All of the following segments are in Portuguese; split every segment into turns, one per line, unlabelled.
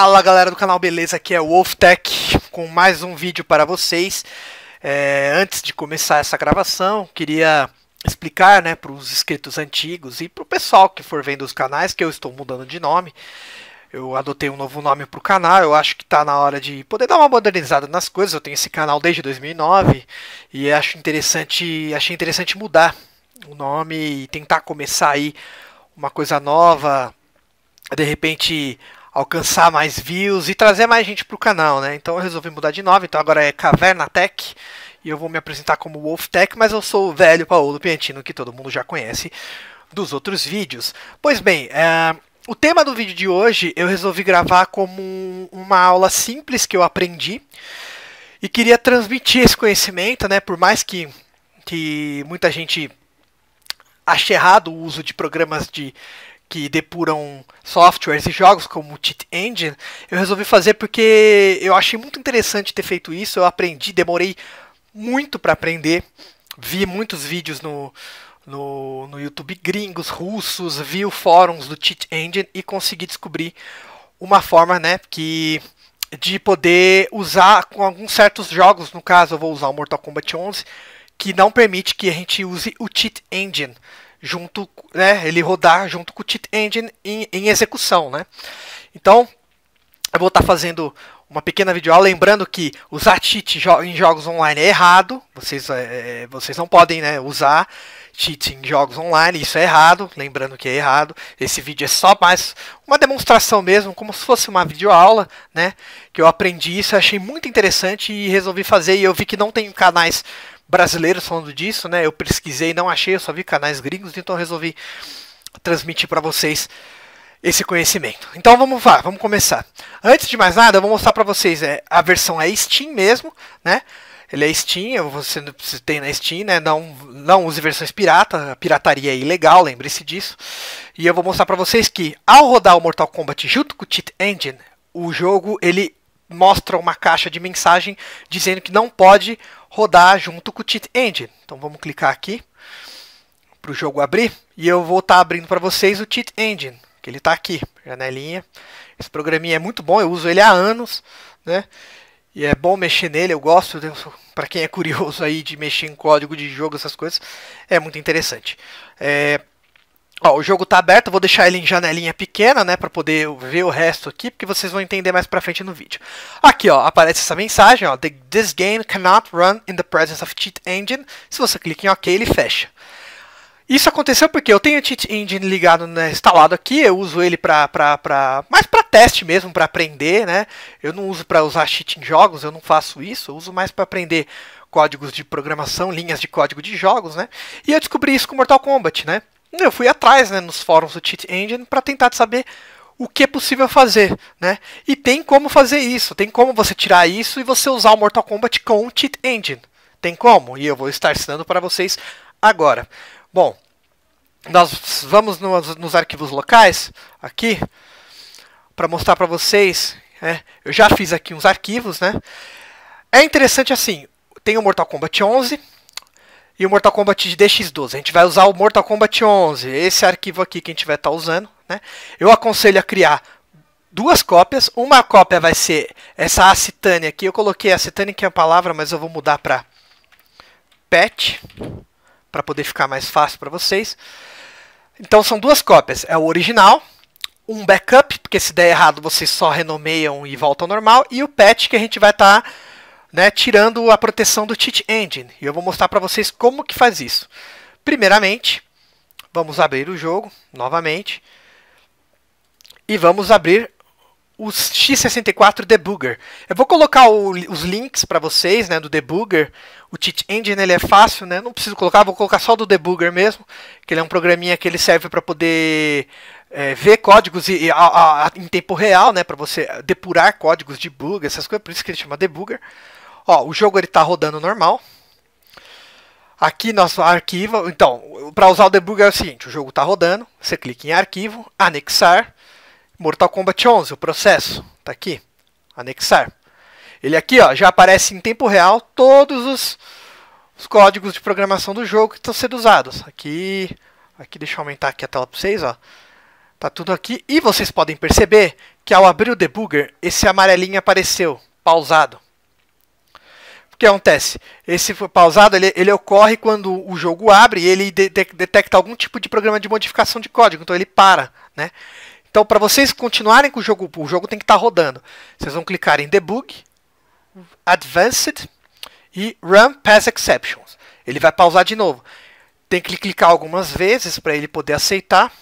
Fala galera do canal Beleza, aqui é o Wolftech com mais um vídeo para vocês. É, antes de começar essa gravação, queria explicar né, para os inscritos antigos e para o pessoal que for vendo os canais que eu estou mudando de nome. Eu adotei um novo nome para o canal, eu acho que está na hora de poder dar uma modernizada nas coisas. Eu tenho esse canal desde 2009 e acho interessante, achei interessante mudar o nome e tentar começar aí uma coisa nova, de repente alcançar mais views e trazer mais gente pro canal, né? Então eu resolvi mudar de nome, então agora é Caverna Tech e eu vou me apresentar como Wolf Tech, mas eu sou o velho Paulo Piantino que todo mundo já conhece dos outros vídeos. Pois bem, é... o tema do vídeo de hoje eu resolvi gravar como uma aula simples que eu aprendi e queria transmitir esse conhecimento, né? Por mais que, que muita gente ache errado o uso de programas de que depuram softwares e jogos como o Cheat Engine, eu resolvi fazer porque eu achei muito interessante ter feito isso. Eu aprendi, demorei muito para aprender, vi muitos vídeos no, no, no YouTube gringos, russos, vi fóruns do Cheat Engine e consegui descobrir uma forma né, que de poder usar com alguns certos jogos. No caso, eu vou usar o Mortal Kombat 11, que não permite que a gente use o Cheat Engine junto, né, ele rodar junto com o cheat engine em, em execução, né? Então, eu vou estar tá fazendo uma pequena videoaula, lembrando que usar cheat em jogos online é errado, vocês, é, é, vocês não podem né, usar cheat em jogos online, isso é errado, lembrando que é errado, esse vídeo é só mais uma demonstração mesmo, como se fosse uma videoaula, né, que eu aprendi isso, achei muito interessante e resolvi fazer, e eu vi que não tem canais brasileiros falando disso, né? Eu pesquisei, não achei, eu só vi canais gringos, então resolvi transmitir para vocês esse conhecimento. Então vamos lá, vamos começar. Antes de mais nada, eu vou mostrar para vocês é, a versão é Steam mesmo, né? Ele é Steam, você tem na Steam, né? Não, não use versões pirata, pirataria é ilegal, lembre-se disso. E eu vou mostrar para vocês que ao rodar o Mortal Kombat junto com o Cheat Engine, o jogo ele mostra uma caixa de mensagem dizendo que não pode rodar junto com o cheat engine. Então vamos clicar aqui para o jogo abrir e eu vou estar tá abrindo para vocês o cheat engine, que ele está aqui, janelinha. Esse programinha é muito bom, eu uso ele há anos, né? E é bom mexer nele, eu gosto, para quem é curioso aí de mexer em código de jogo, essas coisas, é muito interessante. É, Ó, o jogo tá aberto, eu vou deixar ele em janelinha pequena, né, para poder ver o resto aqui, porque vocês vão entender mais para frente no vídeo. Aqui, ó, aparece essa mensagem, ó, this game cannot run in the presence of cheat engine. Se você clica em OK, ele fecha. Isso aconteceu porque eu tenho o Cheat Engine ligado, né, instalado aqui, eu uso ele para para para mais para teste mesmo, para aprender, né? Eu não uso para usar cheat em jogos, eu não faço isso, eu uso mais para aprender códigos de programação, linhas de código de jogos, né? E eu descobri isso com Mortal Kombat, né? eu fui atrás né, nos fóruns do Cheat Engine para tentar saber o que é possível fazer, né? E tem como fazer isso, tem como você tirar isso e você usar o Mortal Kombat com o Cheat Engine. Tem como, e eu vou estar ensinando para vocês agora. Bom, nós vamos nos, nos arquivos locais, aqui, para mostrar para vocês. Né? Eu já fiz aqui uns arquivos, né? É interessante assim, tem o Mortal Kombat 11, e o Mortal Kombat DX12. A gente vai usar o Mortal Kombat 11, esse arquivo aqui que a gente vai estar tá usando. Né? Eu aconselho a criar duas cópias. Uma cópia vai ser essa acetane aqui. Eu coloquei acetane que é a palavra, mas eu vou mudar para pet para poder ficar mais fácil para vocês. Então são duas cópias, é o original, um backup, porque se der errado vocês só renomeiam e voltam ao normal, e o patch que a gente vai estar tá né, tirando a proteção do cheat engine. E eu vou mostrar para vocês como que faz isso. Primeiramente, vamos abrir o jogo novamente e vamos abrir o x64 debugger. Eu vou colocar o, os links para vocês, né, do debugger. O cheat engine ele é fácil, né? Não preciso colocar, vou colocar só do debugger mesmo, que ele é um programinha que ele serve para poder é, ver códigos e, e a, a, em tempo real, né, para você depurar códigos de bug, essas coisas, por isso que ele chama debugger. Ó, o jogo ele está rodando normal. Aqui nosso arquivo, então, para usar o debugger é o seguinte, o jogo está rodando, você clica em arquivo, anexar, Mortal Kombat 11, o processo, está aqui, anexar. Ele aqui ó, já aparece em tempo real todos os, os códigos de programação do jogo que estão sendo usados. Aqui, aqui deixa eu aumentar aqui a tela para vocês, ó. Tá tudo aqui e vocês podem perceber que ao abrir o debugger, esse amarelinho apareceu, pausado que acontece? Esse pausado ele, ele ocorre quando o jogo abre e ele de, de, detecta algum tipo de programa de modificação de código, então ele para, né? Então, para vocês continuarem com o jogo, o jogo tem que estar tá rodando. Vocês vão clicar em Debug, Advanced e Run Pass Exceptions. Ele vai pausar de novo. Tem que clicar algumas vezes para ele poder aceitar.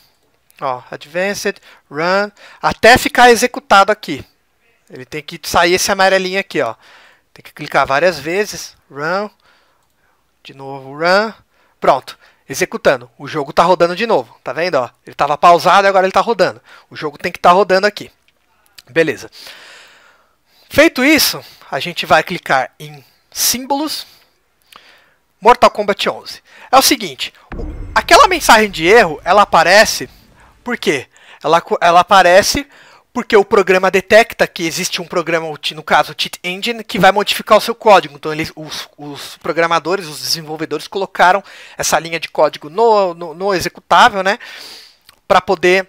Ó, Advanced, Run, até ficar executado aqui. Ele tem que sair esse amarelinho aqui, ó. Tem que clicar várias vezes. Run. De novo, run. Pronto. Executando. O jogo está rodando de novo. Tá vendo? Ó, ele estava pausado e agora ele está rodando. O jogo tem que estar tá rodando aqui. Beleza. Feito isso, a gente vai clicar em símbolos. Mortal Kombat 11. É o seguinte, aquela mensagem de erro, ela aparece por quê? Ela, ela aparece porque o programa detecta que existe um programa, no caso o Cheat Engine, que vai modificar o seu código. Então eles, os, os programadores, os desenvolvedores colocaram essa linha de código no, no, no executável, né, para poder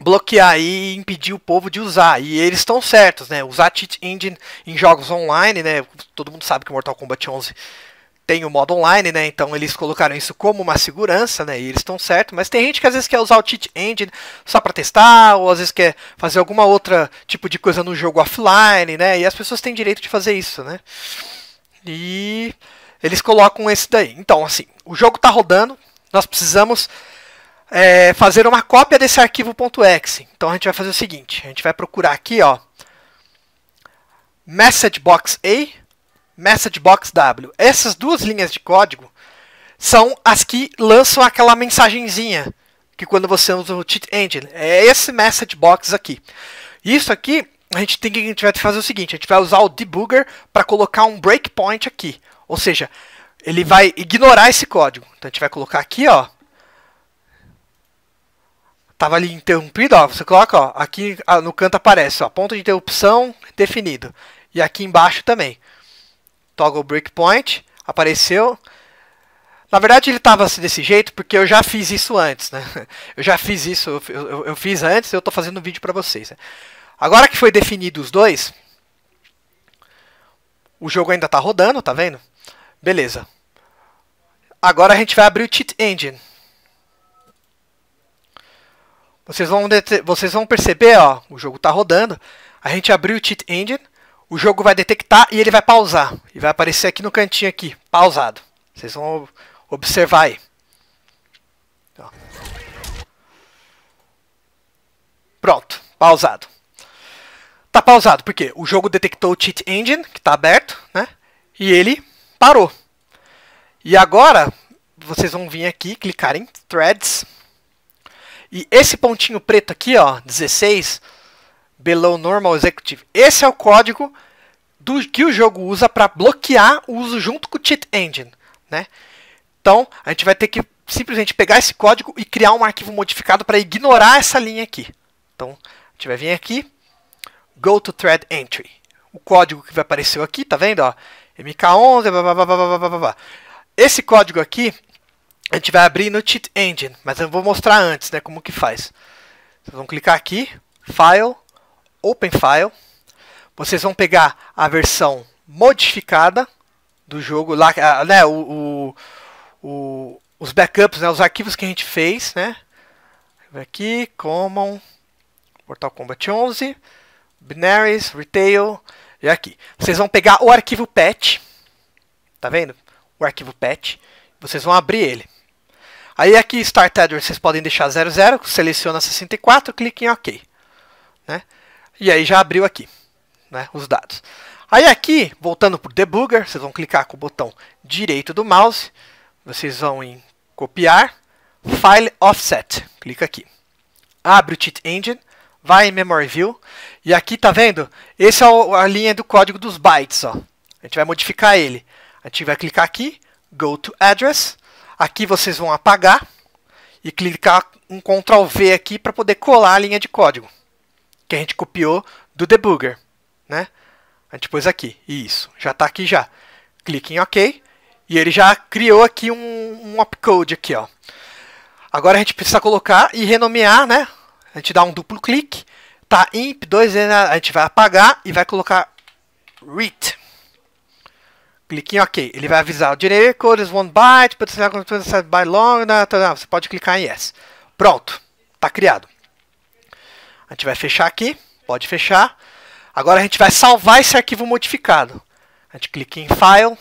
bloquear e impedir o povo de usar. E eles estão certos, né? Usar cheat engine em jogos online, né? Todo mundo sabe que Mortal Kombat 11 tem o modo online, né? Então eles colocaram isso como uma segurança, né? E eles estão certo, mas tem gente que às vezes quer usar o cheat engine só para testar, ou às vezes quer fazer alguma outra tipo de coisa no jogo offline, né? E as pessoas têm direito de fazer isso, né? E eles colocam esse daí. Então, assim, o jogo está rodando, nós precisamos é, fazer uma cópia desse arquivo.exe. Então a gente vai fazer o seguinte, a gente vai procurar aqui, ó, message box A Message Box W. Essas duas linhas de código são as que lançam aquela mensagenzinha que quando você usa o cheat engine. É esse message box aqui. Isso aqui, a gente tem que a gente vai fazer o seguinte, a gente vai usar o debugger para colocar um breakpoint aqui. Ou seja, ele vai ignorar esse código. Então a gente vai colocar aqui, ó. Tava ali interrompido, ó. Você coloca, ó, aqui ah, no canto aparece, ó, ponto de interrupção definido. E aqui embaixo também toggle breakpoint, apareceu. Na verdade, ele estava assim, desse jeito porque eu já fiz isso antes, né? Eu já fiz isso, eu, eu, eu fiz antes, eu estou fazendo um vídeo para vocês. Né? Agora que foi definido os dois, o jogo ainda está rodando, tá vendo? Beleza. Agora a gente vai abrir o Cheat Engine. Vocês vão, vocês vão perceber, ó, o jogo está rodando. A gente abriu o Cheat Engine o jogo vai detectar e ele vai pausar. E vai aparecer aqui no cantinho aqui, pausado. Vocês vão observar aí. Pronto, pausado. Tá pausado porque o jogo detectou o cheat engine que está aberto, né? E ele parou. E agora vocês vão vir aqui, clicar em threads. E esse pontinho preto aqui, ó, 16, below normal executive. Esse é o código do, que o jogo usa para bloquear o uso junto com o cheat engine, né? Então, a gente vai ter que simplesmente pegar esse código e criar um arquivo modificado para ignorar essa linha aqui. Então, a gente vai vir aqui, go to thread entry. O código que vai aparecer aqui, tá vendo? Ó, MK11, blá, blá, blá, blá, blá, Esse código aqui, a gente vai abrir no cheat engine, mas eu vou mostrar antes, né, como que faz. Vocês vão clicar aqui, file, Open file. Vocês vão pegar a versão modificada do jogo, lá, né, o, o, o, os backups, né, os arquivos que a gente fez, né? Aqui, Common, Mortal Kombat 11, Binaries, Retail, e aqui. Vocês vão pegar o arquivo patch, tá vendo? O arquivo patch, vocês vão abrir ele. Aí aqui, Start Address, vocês podem deixar 00, seleciona 64, clique em OK. Né? E aí já abriu aqui né, os dados. Aí aqui, voltando para o debugger, vocês vão clicar com o botão direito do mouse, vocês vão em copiar, File Offset, clica aqui. Abre o Cheat Engine, vai em Memory View, e aqui tá vendo? Essa é a linha do código dos bytes, ó. A gente vai modificar ele. A gente vai clicar aqui, Go to Address, aqui vocês vão apagar, e clicar um Ctrl V aqui para poder colar a linha de código que a gente copiou do debugger, né? A gente pôs aqui, isso, já está aqui já. Clique em OK e ele já criou aqui um, um opcode aqui, ó. Agora a gente precisa colocar e renomear, né? A gente dá um duplo clique, tá imp 2, né? a gente vai apagar e vai colocar read. Clique em OK. Ele vai avisar o direito. code is one byte, pode ser by long, né? tá, tá, você pode clicar em yes. Pronto, está criado. A gente vai fechar aqui, pode fechar. Agora a gente vai salvar esse arquivo modificado. A gente clica em File,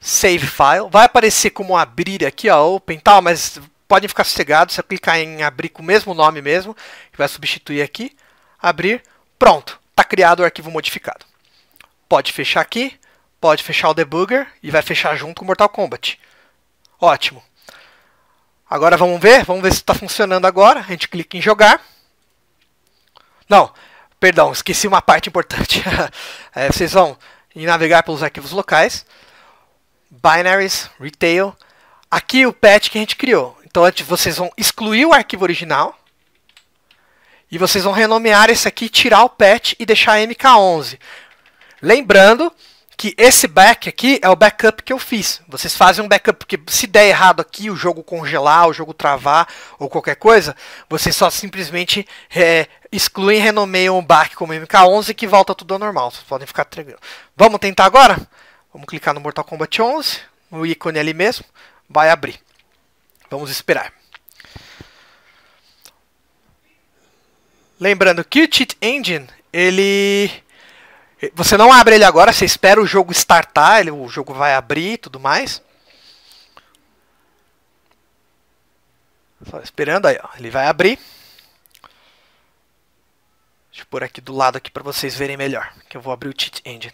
Save File. Vai aparecer como abrir aqui, ó, Open tal, mas podem ficar sossegados. Se eu clicar em abrir com o mesmo nome mesmo, que vai substituir aqui, abrir, pronto. Está criado o arquivo modificado. Pode fechar aqui, pode fechar o debugger e vai fechar junto com Mortal Kombat. Ótimo. Agora vamos ver, vamos ver se está funcionando agora. A gente clica em jogar. Não, perdão, esqueci uma parte importante. é, vocês vão navegar pelos arquivos locais, binaries, retail. Aqui o patch que a gente criou. Então vocês vão excluir o arquivo original e vocês vão renomear esse aqui, tirar o patch e deixar MK11. Lembrando que esse back aqui é o backup que eu fiz. Vocês fazem um backup, porque se der errado aqui, o jogo congelar, o jogo travar ou qualquer coisa, vocês só simplesmente é, excluem e renomeiam o back como MK11 que volta tudo ao normal. Vocês podem ficar tranquilos. Vamos tentar agora? Vamos clicar no Mortal Kombat 11, no ícone ali mesmo, vai abrir. Vamos esperar. Lembrando que o Cheat Engine, ele você não abre ele agora, você espera o jogo startar, ele, o jogo vai abrir e tudo mais. Só esperando aí, ó. ele vai abrir. Deixa eu pôr aqui do lado aqui para vocês verem melhor, que eu vou abrir o cheat engine.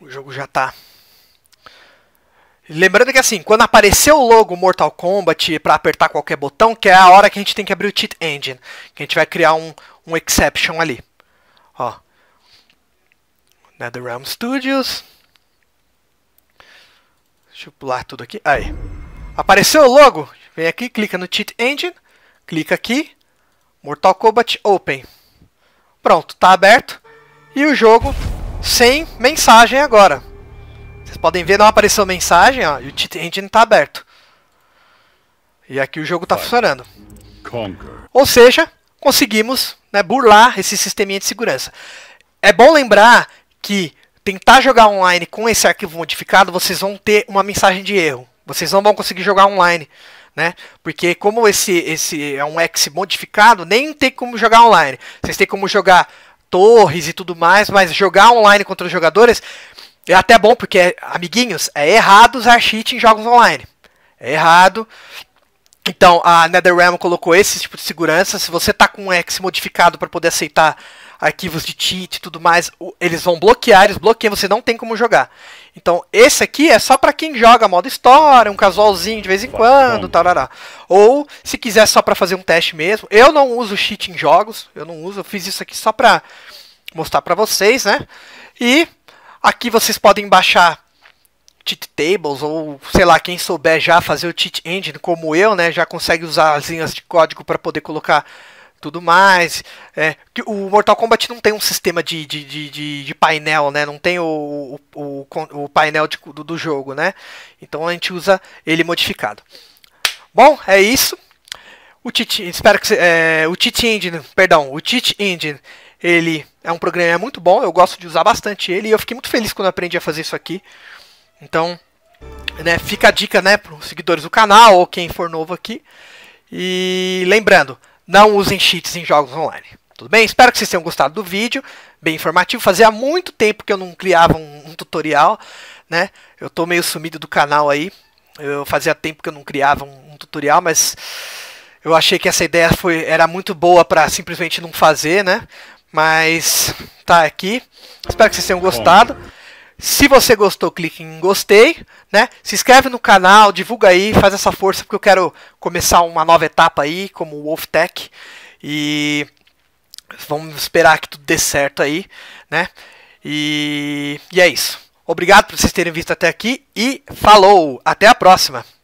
O jogo já tá. Lembrando que assim, quando apareceu o logo Mortal Kombat para apertar qualquer botão, que é a hora que a gente tem que abrir o cheat engine, que a gente vai criar um, um exception ali. Ó. NetherRealm Studios. Deixa eu pular tudo aqui. Aí. Apareceu o logo? Vem aqui, clica no Cheat Engine. Clica aqui. Mortal Kombat Open. Pronto, tá aberto. E o jogo sem mensagem agora. Vocês podem ver, não apareceu mensagem, ó, e o Cheat Engine tá aberto. E aqui o jogo tá funcionando. Ou seja, conseguimos né, burlar esse sisteminha de segurança. É bom lembrar que tentar jogar online com esse arquivo modificado, vocês vão ter uma mensagem de erro. Vocês não vão conseguir jogar online, né? Porque como esse esse é um X modificado, nem tem como jogar online. Vocês têm como jogar torres e tudo mais, mas jogar online contra os jogadores é até bom porque amiguinhos, é errado usar cheat em jogos online. É errado então, a NetherRealm colocou esse tipo de segurança. Se você tá com um X modificado para poder aceitar arquivos de cheat e tudo mais, eles vão bloquear, eles bloqueiam, você não tem como jogar. Então, esse aqui é só para quem joga modo história, um casualzinho de vez em quando, tarará. Ou, se quiser só para fazer um teste mesmo. Eu não uso cheat em jogos, eu não uso, eu fiz isso aqui só para mostrar para vocês, né? E aqui vocês podem baixar cheat tables ou sei lá quem souber já fazer o cheat engine como eu, né, já consegue usar as linhas de código para poder colocar tudo mais. É, o Mortal Kombat não tem um sistema de, de, de, de painel, né? Não tem o, o, o painel de, do, do, jogo, né? Então a gente usa ele modificado. Bom, é isso. O cheat, espero que é, o cheat engine, perdão, o cheat engine, ele é um programa muito bom. Eu gosto de usar bastante ele e eu fiquei muito feliz quando aprendi a fazer isso aqui. Então, né, fica a dica, né, para os seguidores do canal ou quem for novo aqui. E lembrando, não usem cheats em jogos online. Tudo bem? Espero que vocês tenham gostado do vídeo, bem informativo. Fazia muito tempo que eu não criava um, um tutorial, né? Eu estou meio sumido do canal aí. Eu fazia tempo que eu não criava um, um tutorial, mas eu achei que essa ideia foi, era muito boa para simplesmente não fazer, né? Mas tá aqui. Espero que vocês tenham gostado. Bom. Se você gostou, clique em gostei, né? Se inscreve no canal, divulga aí, faz essa força porque eu quero começar uma nova etapa aí como o Wolf Tech e vamos esperar que tudo dê certo aí, né? E, e é isso. Obrigado por vocês terem visto até aqui e falou, até a próxima.